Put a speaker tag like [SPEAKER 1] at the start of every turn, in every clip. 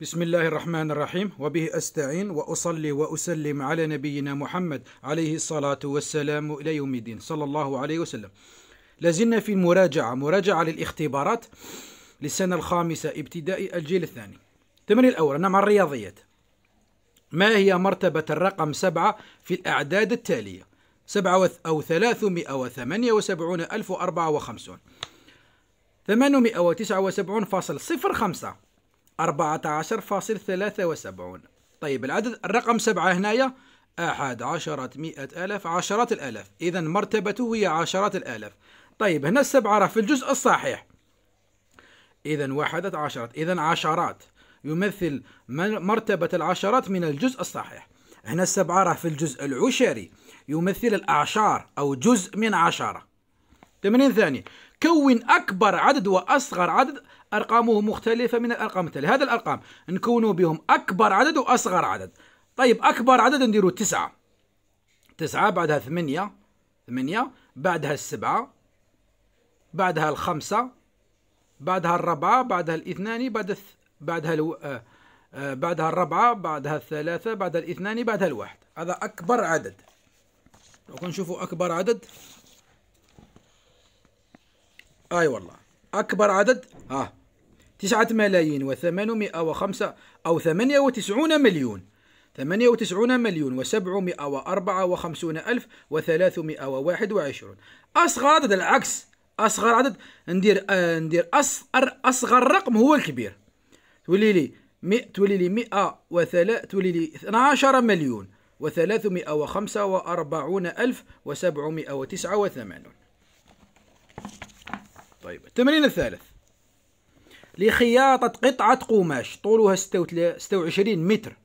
[SPEAKER 1] بسم الله الرحمن الرحيم وبه أستعين وأصلي وأسلم على نبينا محمد عليه الصلاة والسلام إلى يوم الدين صلى الله عليه وسلم لازلنا في المراجعة مراجعة للاختبارات للسنة الخامسة ابتدائي الجيل الثاني التمرين الأول أنا مع الرياضيات ما هي مرتبة الرقم سبعة في الأعداد التالية سبعة أو ثلاثمائة وثمانية وسبعون ألف وأربعة وخمسون ثمانمائة وتسعة وسبعون فاصل صفر خمسة 14.73 طيب العدد الرقم سبعة هنايا أحد عشرة مئة ألف عشرات الألف إذا مرتبته هي عشرات الألف طيب هنا السبعة راه في الجزء الصحيح إذا وحدة عشرات إذا عشرات يمثل مرتبة العشرات من الجزء الصحيح هنا السبعة راه في الجزء العشري يمثل الأعشار أو جزء من عشرة تمرين ثاني كون أكبر عدد وأصغر عدد أرقامه مختلفة من الأرقام التالية هذا الأرقام نكونوا بهم أكبر عدد وأصغر عدد طيب أكبر عدد نديروا تسعة تسعة بعدها ثمانية ثمانية بعدها السبعة بعدها الخمسة بعدها الربعة بعدها الاثنان بعد الث... بعدها الو... آه آه بعدها الربعة بعدها الثلاثة بعدها الاثنان بعدها الواحد هذا أكبر عدد لو نشوفوا أكبر عدد اي والله اكبر عدد ها آه. تسعة ملايين وثمانمائة وخمسة أو ثمانية وتسعون مليون ثمانية وتسعون مليون وسبعمائة وأربعة وخمسون ألف وثلاثمائة وواحد وعشرون أصغر عدد العكس أصغر عدد ندير آه ندير أصغر أصغر رقم هو الكبير تولي لي مئة تولي لي مئة وثلاث تولي لي 12 مليون وثلاثمائة وخمسة وأربعون ألف وسبعمائة وتسعة وثمانون طيب التمرين الثالث لخياطة قطعة قماش طولها 26 متر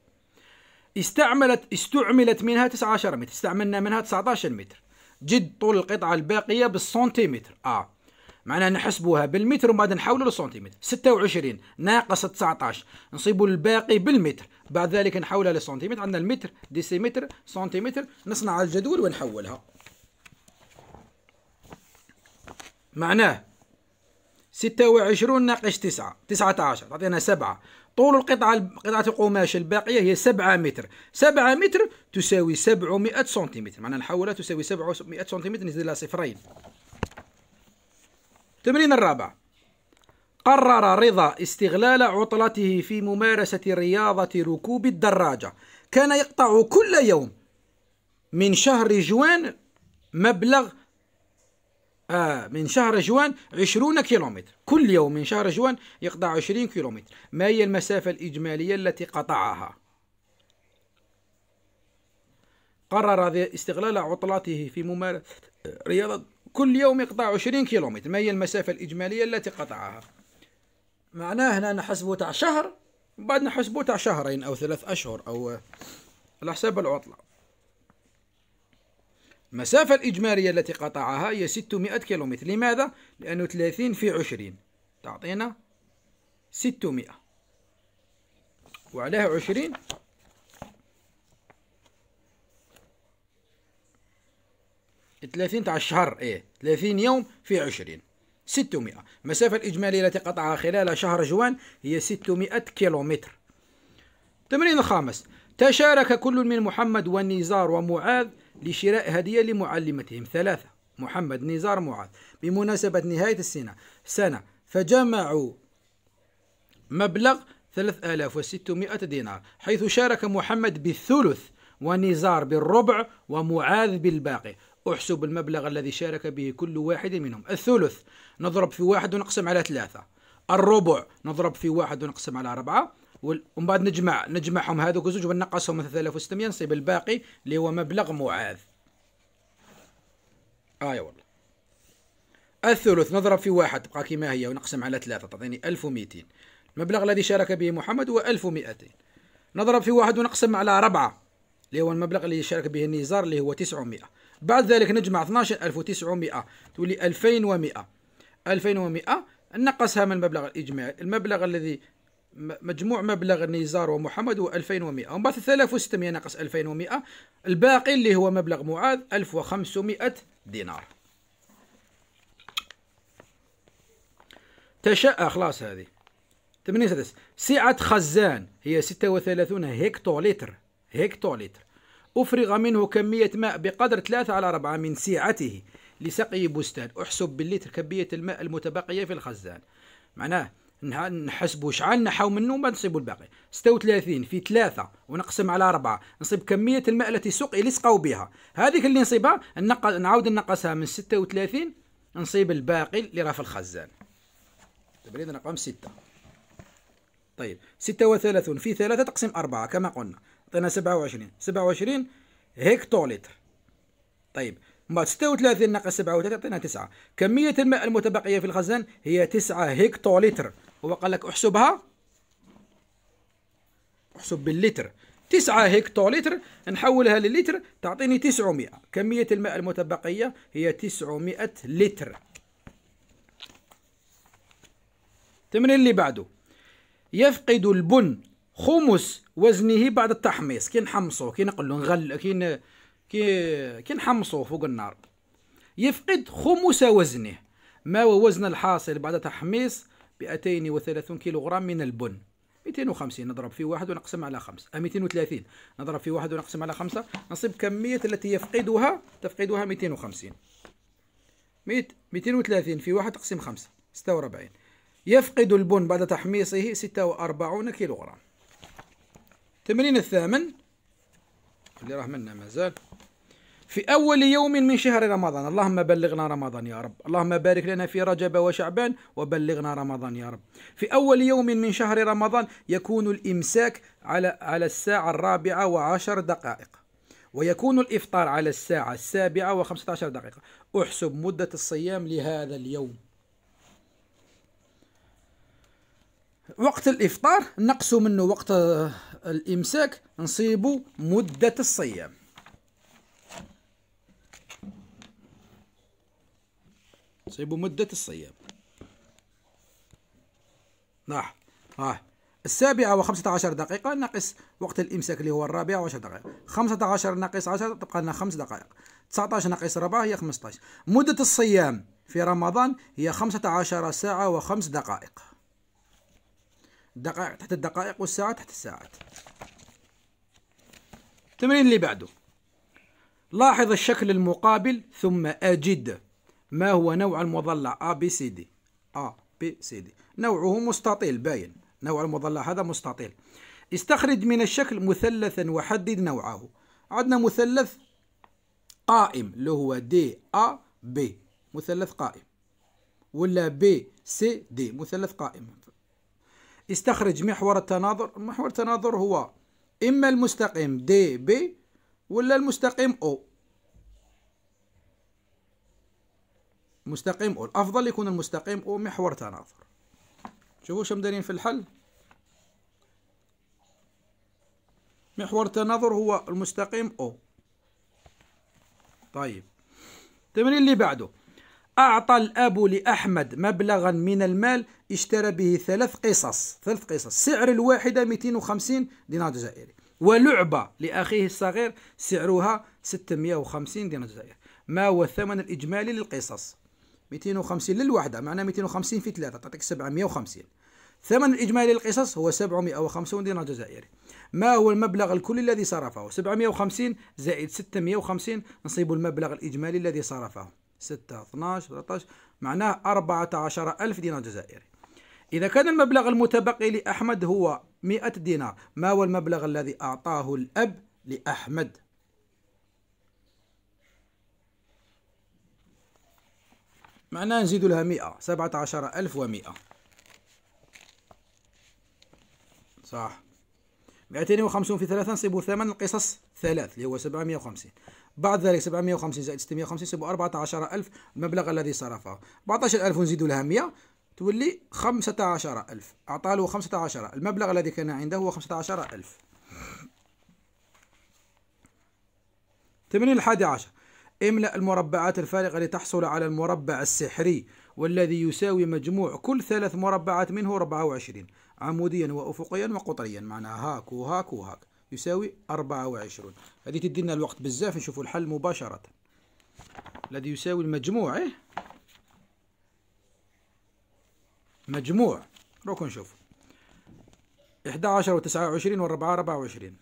[SPEAKER 1] استعملت استعملت منها 19 متر استعملنا منها 19 متر جد طول القطعة الباقية بالسنتيمتر اه معناها نحسبوها بالمتر وبعد نحولوا للسنتيمتر 26 ناقص 19 نصيبوا الباقي بالمتر بعد ذلك نحولها للسنتيمتر عندنا المتر ديسيمتر سنتيمتر نصنع الجدول ونحولها معناه ستة وعشرون ناقش تسعة تسعة عشر تعطينا سبعة طول القطعة قطعة القماش الباقية هي سبعة متر سبعة متر تساوي سبعمائة سنتيمتر معنا نحولها تساوي سبعمائة سنتيمتر نزيد لها صفرين التمرين الرابع قرر رضا استغلال عطلته في ممارسة رياضة ركوب الدراجة كان يقطع كل يوم من شهر جوان مبلغ آه من شهر جوان 20 كيلومتر كل يوم من شهر جوان يقطع 20 كيلومتر ما هي المسافة الإجمالية التي قطعها قرر استغلال عطلاته في ممارسة رياضة كل يوم يقطع 20 كيلومتر ما هي المسافة الإجمالية التي قطعها معناه هنا نحسبه تاع شهر بعد نحسبه تاع شهرين أو ثلاث أشهر أو على حساب العطلة المسافة الإجمالية التي قطعها هي 600 كيلومتر لماذا؟ لأنه 30 في 20 تعطينا 600 وعليها 20 30 تاع الشهر ايه 30 يوم في 20 600 المسافة الإجمالية التي قطعها خلال شهر جوان هي 600 كيلومتر التمرين الخامس تشارك كل من محمد ونزار ومعاذ لشراء هدية لمعلمتهم ثلاثة محمد نزار معاذ بمناسبة نهاية السنة سنة فجمعوا مبلغ 3600 دينار حيث شارك محمد بالثلث ونزار بالربع ومعاذ بالباقي احسب المبلغ الذي شارك به كل واحد منهم الثلث نضرب في واحد ونقسم على ثلاثة الربع نضرب في واحد ونقسم على أربعة ومن بعد نجمع نجمعهم هذوك زوج ونقصهم من 3600 نصيب الباقي اللي هو مبلغ معاذ ايوا آه، والله الثلث نضرب في واحد تبقى كما هي ونقسم على ثلاثة تعطيني 1200 المبلغ الذي شارك به محمد هو 1200 نضرب في واحد ونقسم على ربعة اللي هو المبلغ اللي شارك به النزار اللي هو 900 بعد ذلك نجمع 12900 تولي 2100 2100 نقصها من المبلغ الإجمالي المبلغ الذي مجموع مبلغ نزار ومحمد هو 2100 ومن بعد 3600 ناقص 2100 الباقي اللي هو مبلغ معاذ 1500 دينار تشاء خلاص هذه 38 سعة خزان هي 36 هكتولتر هكتولتر أفرغ منه كمية ماء بقدر 3 على 4 من سعته لسقي بستان احسب باللتر كمية الماء المتبقية في الخزان معناه نحسبوا شحال نحاو منه ومن بعد نصيبوا الباقي 36 في 3 ونقسم على 4 نصيب كميه الماء التي سقي سقوا بها هذيك اللي نصيبها نق... نعاود نقصها من 36 نصيب الباقي اللي راه في الخزان تبريد طيب، رقم 6 طيب 36 في 3 تقسم 4 كما قلنا عطينا 27 27 هكتولتر طيب ما 36 ناقص 37 تعطينا 9 كمية الماء المتبقية في الخزان هي 9 هكتولتر هو قال لك احسبها احسب باللتر تسعة هكتولتر نحولها للتر تعطيني تسعمائة كمية الماء المتبقية هي تسعمائة لتر التمرين اللي بعده يفقد البن خمس وزنه بعد التحميص كي نحمصوه كي نقلو نغل كي كي كي نحمصوه فوق النار يفقد خمس وزنه ما هو وزن الحاصل بعد تحميص 230 كيلوغرام من البن 250 نضرب في واحد ونقسم على خمسة 230 آه، نضرب في واحد ونقسم على خمسة نصب كمية التي يفقدها تفقدها 250 230 في واحد تقسم خمسة 46 يفقد البن بعد تحميصه 46 كيلوغرام التمرين الثامن اللي راه منا مازال في أول يوم من شهر رمضان اللهم بلغنا رمضان يا رب اللهم بارك لنا في رجب وشعبان وبلغنا رمضان يا رب في أول يوم من شهر رمضان يكون الإمساك على على الساعة الرابعة وعشر دقائق ويكون الإفطار على الساعة السابعة وخمسة عشر دقيقة أحسب مدة الصيام لهذا اليوم وقت الإفطار نقصوا منه وقت الإمساك نصيبوا مدة الصيام سيبوا مدة الصيام نعم آه. السابعة وخمسة عشر دقيقة ناقص وقت الإمساك اللي هو الرابعة وعشر دقائق خمسة عشر ناقص عشر تبقى لنا خمس دقائق تسعة عشر ناقص ربعة هي خمسة عشر مدة الصيام في رمضان هي خمسة عشر ساعة وخمس دقائق الدقائق تحت الدقائق والساعة تحت الساعات التمرين اللي بعده لاحظ الشكل المقابل ثم أجد ما هو نوع المضلع A B C D A B C D نوعه مستطيل باين نوع المضلع هذا مستطيل استخرج من الشكل مثلثا وحدد نوعه عندنا مثلث قائم اللي هو دي A B مثلث قائم ولا بي سي دي مثلث قائم استخرج محور التناظر محور التناظر هو إما المستقيم دي بي ولا المستقيم أو مستقيم او الافضل يكون المستقيم او محور تناظر شوفوا شو مدارين في الحل محور تناظر هو المستقيم او طيب التمرين اللي بعده أعطى الأب لأحمد مبلغا من المال اشترى به ثلاث قصص ثلاث قصص سعر الواحدة 250 دينار جزائري ولعبة لأخيه الصغير سعرها 650 دينار جزائري ما هو الثمن الإجمالي للقصص 250 للوحدة معناها 250 في 3 تعطيك 750 ثمن الإجمالي للقصص هو 750 دينار جزائري ما هو المبلغ الكلي الذي صرفه 750 زائد 650 نصيب المبلغ الإجمالي الذي صرفه 6 12 13 معناه 14000 دينار جزائري إذا كان المبلغ المتبقي لأحمد هو 100 دينار ما هو المبلغ الذي أعطاه الأب لأحمد معناها نزيدو لها مئة سبعة عشر ألف ومئة صح مئتين وخمسون في ثلاثة نصيبو ثمن القصص ثلاث اللي هو سبعمية وخمسين بعد ذلك 750 زائد 650 يصيبوا 14000 المبلغ الذي صرفه 14000 ونزيدوا لها 100 تولي 15000 أعطى له 15 المبلغ الذي كان عنده هو 15000 8 الحادي عشر املأ المربعات الفارغة لتحصل على المربع السحري والذي يساوي مجموع كل ثلاث مربعات منه 24 عموديا وأفقيا وقطريا معناها هاك وهاك وهاك يساوي 24 هذه تدينا الوقت بزاف نشوفوا الحل مباشرة الذي يساوي المجموع إيه؟ مجموع روكو نشوف 11 و 29 و 4 24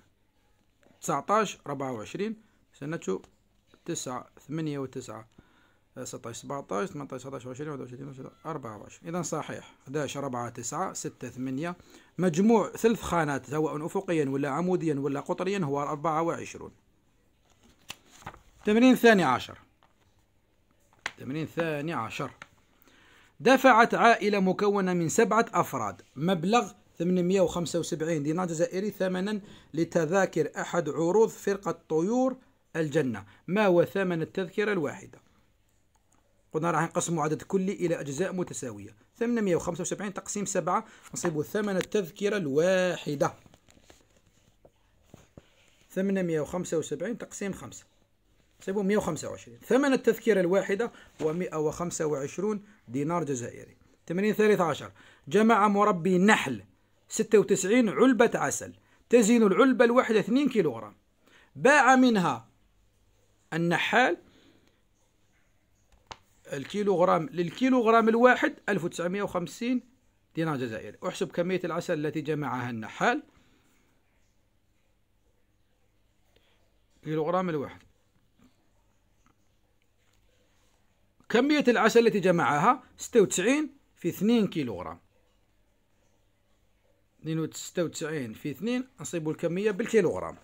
[SPEAKER 1] 19 24 سنتشو تسعة ثمانية وتسعة آه، ستاش سبعتاش ثمنتاش تسعتاش عشرين واحد وعشرين أربعة وعشرين إذا صحيح حداش 4 تسعة ستة ثمانية مجموع ثلث خانات سواء أفقيا ولا عموديا ولا قطريا هو أربعة وعشرون تمرين ثاني عشر تمرين ثاني عشر دفعت عائلة مكونة من سبعة أفراد مبلغ 875 دينار جزائري ثمنا لتذاكر أحد عروض فرقة طيور الجنة ما هو ثمن التذكرة الواحدة قلنا راح نقسموا عدد كلي إلى أجزاء متساوية 875 تقسيم 7 نصيبوا ثمن التذكرة الواحدة 875 تقسيم 5 نصيبوا 125 ثمن التذكرة الواحدة هو 125 دينار جزائري 80 13 جمع مربي نحل 96 علبة عسل تزن العلبة الواحدة 2 كيلوغرام باع منها النحال الكيلوغرام للكيلوغرام الواحد 1950 دينار جزائري احسب كمية العسل التي جمعها النحال كيلوغرام الواحد كمية العسل التي جمعها 96 في 2 كيلوغرام 96 في 2 نصيب الكمية بالكيلوغرام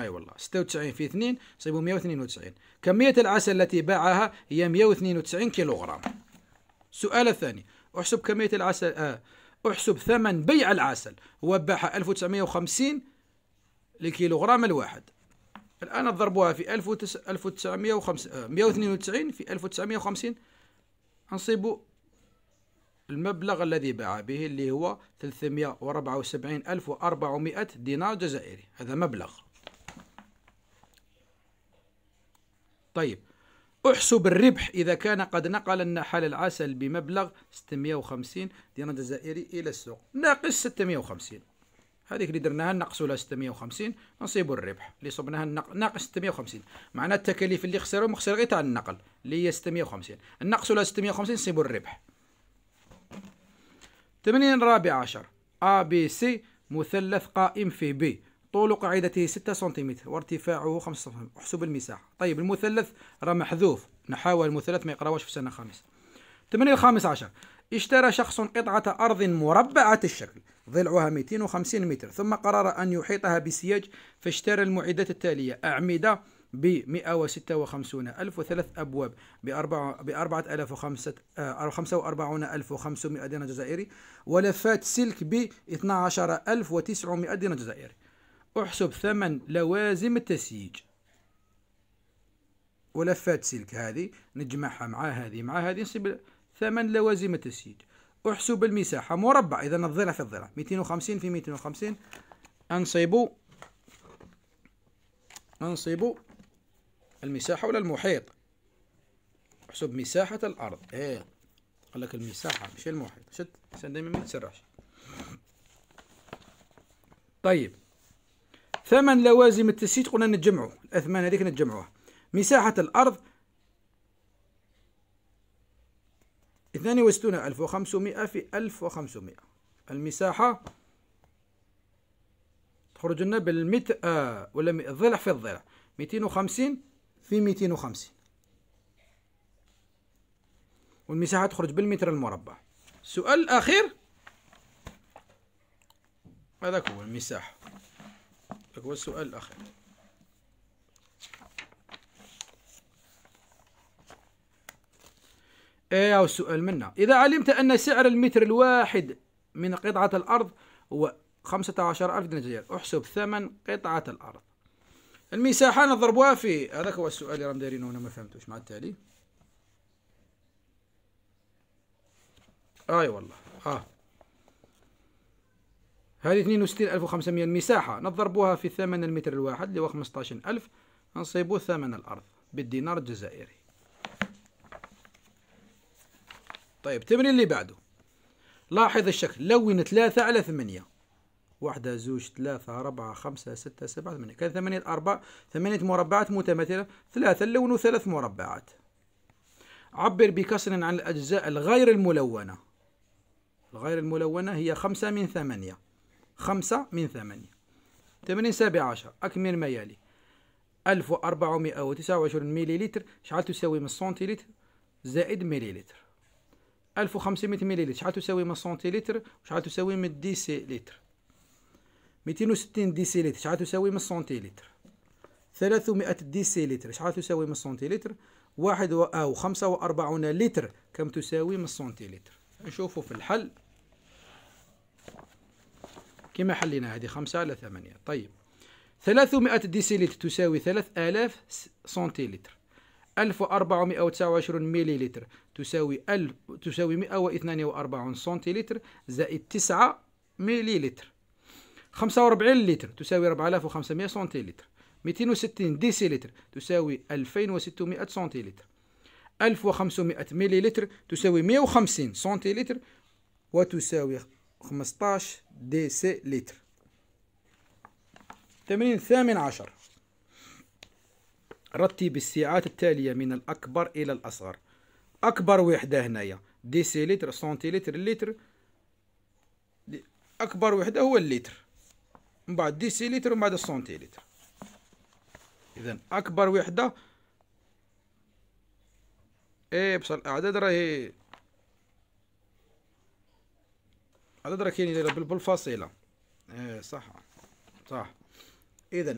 [SPEAKER 1] اي والله 96 في 2 يصيبوا 192 كمية العسل التي باعها هي 192 كيلوغرام السؤال الثاني احسب كمية العسل آه، احسب ثمن بيع العسل هو باعها 1950 للكيلوغرام الواحد الآن نضربوها في 1950 192 آه، في 1950 نصيبوا المبلغ الذي باع به اللي هو 374400 دينار جزائري هذا مبلغ طيب احسب الربح إذا كان قد نقل النحل العسل بمبلغ 650 دينار جزائري إلى السوق ناقص 650 هذيك اللي درناها نقصوا لها 650 نصيبوا الربح اللي صبناها ناقص 650 معناها التكاليف اللي خسروا مخسر غير تاع النقل اللي هي 650 نقصوا لها 650 نصيبوا الربح 80 رابع عشر ا B سي مثلث قائم في B طول قاعدته 6 سنتيمتر وارتفاعه 5 سنتيمتر احسب المساحة طيب المثلث راه محذوف نحاول المثلث ما يقراوش في السنه الخامس 8 الخامس عشر اشترى شخص قطعة أرض مربعة الشكل ضلعها 250 متر ثم قرر أن يحيطها بسياج فاشترى المعدات التالية أعمدة ب 156 ألف وثلاث أبواب ب بأربعة ألف وخمسة آه، آه، خمسة ألف وخمسمائة دينار جزائري ولفات سلك ب 12 ألف وتسعمائة دينار جزائري احسب ثمن لوازم التسييج ولفات سلك هذه نجمعها مع هذه مع هذه نصيب ثمن لوازم التسييج احسب المساحة مربع إذا الضلع في الضلع 250 في 250 أنصبوا أنصبوا المساحة ولا المحيط احسب مساحة الأرض إيه قال لك المساحة مش المحيط شد عشان دايما ما تسرعش طيب ثمن لوازم التسييج قلنا نتجمعوا الأثمان هذيك نتجمعوها مساحة الأرض 62500 في 1500 المساحة تخرج لنا بالمتر آه ولا الضلع في الضلع 250 في 250 والمساحة تخرج بالمتر المربع السؤال الأخير هذاك هو المساحة هو السؤال الأخير ايه أو السؤال منا إذا علمت أن سعر المتر الواحد من قطعة الأرض هو خمسة عشر ألف دينار احسب ثمن قطعة الأرض المساحة نضربوها في هذاك هو السؤال اللي راهم دايرينه هنا ما فهمتوش مع التالي آه، اي أيوة والله ها آه. هذه 62500 المساحة نضربوها في ثمن المتر الواحد اللي هو 15000 نصيبو ثمن الأرض بالدينار الجزائري طيب التمرين اللي بعده لاحظ الشكل لون ثلاثة على ثمانية واحدة زوج ثلاثة أربعة خمسة ستة سبعة ثمانية كان ثمانية أربع ثمانية مربعات متماثلة ثلاثة اللون ثلاث مربعات عبر بكسر عن الأجزاء الغير الملونة الغير الملونة هي خمسة من ثمانية خمسة من ثمانية ثمانين سابع عشر أكمل ما يلي ألف وأربعمائة وتسعة وعشرون مليلتر شحال تساوي من سنتيلتر زائد مليلتر ألف وخمسمائة مليلتر شحال تساوي من سنتيلتر وشحال تساوي من ديسيلتر ميتين وستين ديسيلتر شحال تساوي من سنتيلتر ثلاثمائة ديسيلتر شحال تساوي من سنتيلتر واحد و... أو خمسة وأربعون لتر كم تساوي من سنتيلتر نشوفوا في الحل كما حلينا هذه خمسة على ثمانية طيب 300 ديسيلتر تساوي 3000 سنتيلتر 1429 مليلتر تساوي ألف تساوي 142 سنتيلتر زائد 9 مليلتر 45 لتر تساوي 4500 سنتيلتر 260 ديسيلتر تساوي 2600 سنتيلتر 1500 مليلتر تساوي 150 سنتيلتر وتساوي خمسطاش دي سي لتر تمرين الثامن عشر رتب السعات التالية من الأكبر إلى الأصغر أكبر وحدة هنايا دي سي لتر سنتي لتر أكبر وحدة هو اللتر من بعد دي سي لتر ومن بعد سنتي لتر إذا أكبر وحدة إيه بصح الأعداد راهي إيه؟ كاين راكين بالفصيله ايه صح صح اذا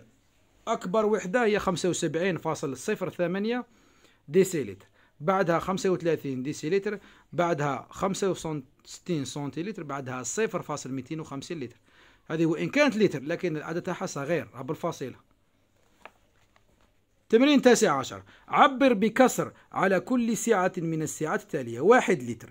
[SPEAKER 1] اكبر وحده هي 75.08 ديسيلتر بعدها 35 ديسيلتر بعدها 65 سنتيلتر بعدها 0.250 لتر هذه وان كانت لتر لكن العدد تاعها صغير بالفصيله تمرين تاسع عشر عبر بكسر على كل سعة من السعات التالية واحد لتر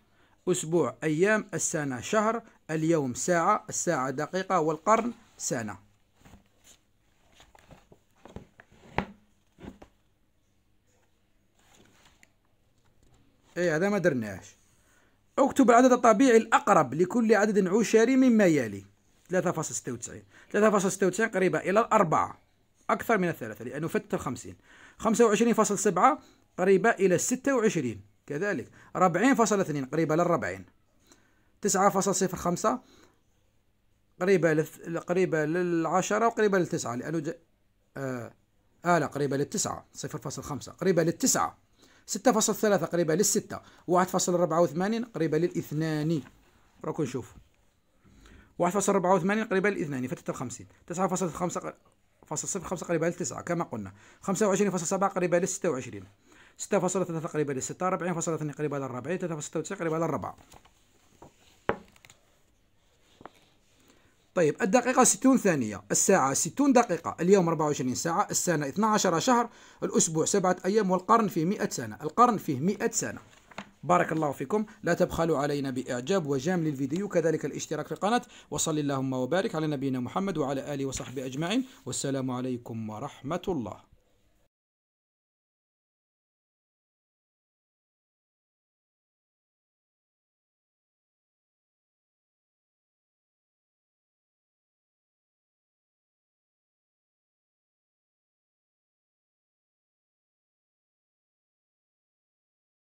[SPEAKER 1] أسبوع أيام السنة شهر اليوم ساعة الساعة دقيقة والقرن سنة اي هذا ما درناش اكتب العدد الطبيعي الأقرب لكل عدد عشري مما يلي 3.96 3.96 قريبة إلى الأربعة أكثر من الثلاثة لأنه فت الخمسين 25.7 قريبة إلى 26 كذلك 40.2 قريبة للربعين 9.05 قريبة لل... قريبة للعشرة وقريبة للتسعة لأنه ج... آه... آه لا قريبة للتسعة 0.5 قريبة للتسعة 6.3 قريبة للستة 1.84 قريبة للاثنان راكو نشوف 1.84 قريبة للاثنان فتت الخمسين 9.5 فاصل صفر خمسة قريبة للتسعة كما قلنا 25.7 قريبة لل 26 6.3 تقريبا ل ربعين فاصلة اثنين قريبة على الربعين ثلاثة فاصلة ستة على الربعة طيب الدقيقة 60 ثانية الساعة 60 دقيقة اليوم 24 ساعة السنة 12 شهر الأسبوع سبعة أيام والقرن فيه 100 سنة القرن فيه 100 سنة بارك الله فيكم لا تبخلوا علينا بإعجاب وجام للفيديو كذلك الاشتراك في القناة وصل اللهم وبارك على نبينا محمد وعلى آله وصحبه أجمعين والسلام عليكم ورحمة الله